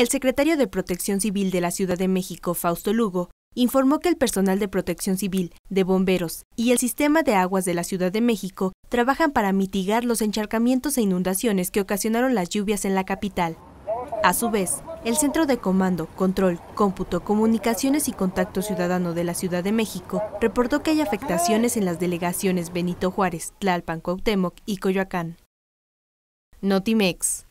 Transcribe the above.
El secretario de Protección Civil de la Ciudad de México, Fausto Lugo, informó que el personal de Protección Civil, de bomberos y el sistema de aguas de la Ciudad de México trabajan para mitigar los encharcamientos e inundaciones que ocasionaron las lluvias en la capital. A su vez, el Centro de Comando, Control, Cómputo, Comunicaciones y Contacto Ciudadano de la Ciudad de México reportó que hay afectaciones en las delegaciones Benito Juárez, Tlalpan, Cuauhtémoc y Coyoacán. Notimex.